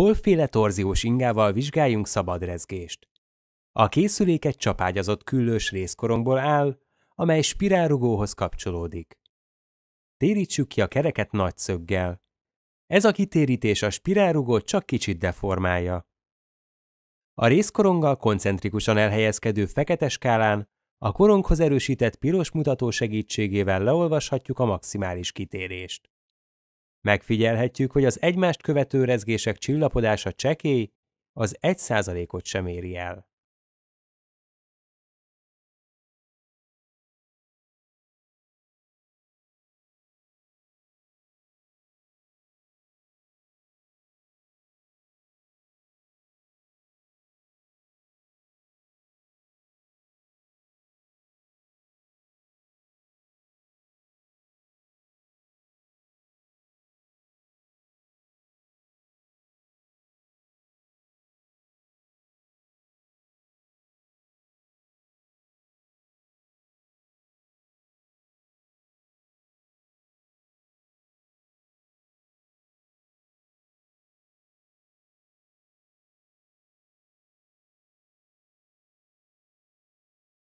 polféle torziós ingával vizsgáljunk szabadrezgést. A készülék egy csapágyazott küllős részkorongból áll, amely spirálrugóhoz kapcsolódik. Térítsük ki a kereket nagy szöggel. Ez a kitérítés a spirálrugót csak kicsit deformálja. A részkoronggal koncentrikusan elhelyezkedő fekete skálán a koronghoz erősített piros mutató segítségével leolvashatjuk a maximális kitérést. Megfigyelhetjük, hogy az egymást követő rezgések csillapodása csekély, az egy százalékot sem éri el.